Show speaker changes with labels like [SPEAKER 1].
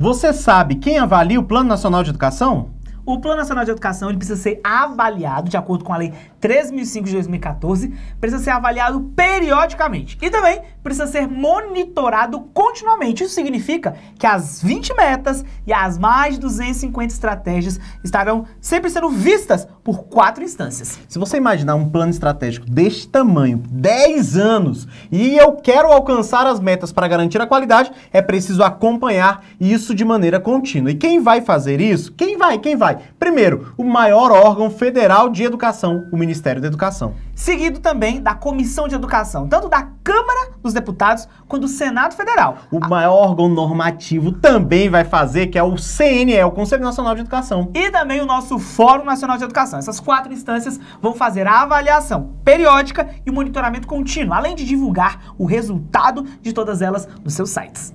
[SPEAKER 1] Você sabe quem avalia o Plano Nacional de Educação?
[SPEAKER 2] o Plano Nacional de Educação ele precisa ser avaliado, de acordo com a Lei 3.005 de 2014, precisa ser avaliado periodicamente. E também precisa ser monitorado continuamente. Isso significa que as 20 metas e as mais de 250 estratégias estarão sempre sendo vistas por quatro instâncias. Se você imaginar um plano estratégico deste tamanho, 10 anos,
[SPEAKER 1] e eu quero alcançar as metas para garantir a qualidade, é preciso acompanhar isso de maneira contínua. E quem vai fazer isso? Quem vai? Quem vai? Primeiro, o maior órgão
[SPEAKER 2] federal de educação, o Ministério da Educação. Seguido também da Comissão de Educação, tanto da Câmara dos Deputados quanto do Senado Federal. O A... maior órgão normativo também vai fazer, que é o CNE, o Conselho Nacional de Educação. E também o nosso Fórum Nacional de Educação. Essas quatro instâncias vão fazer a avaliação periódica e monitoramento contínuo, além de divulgar o resultado de todas elas nos seus sites.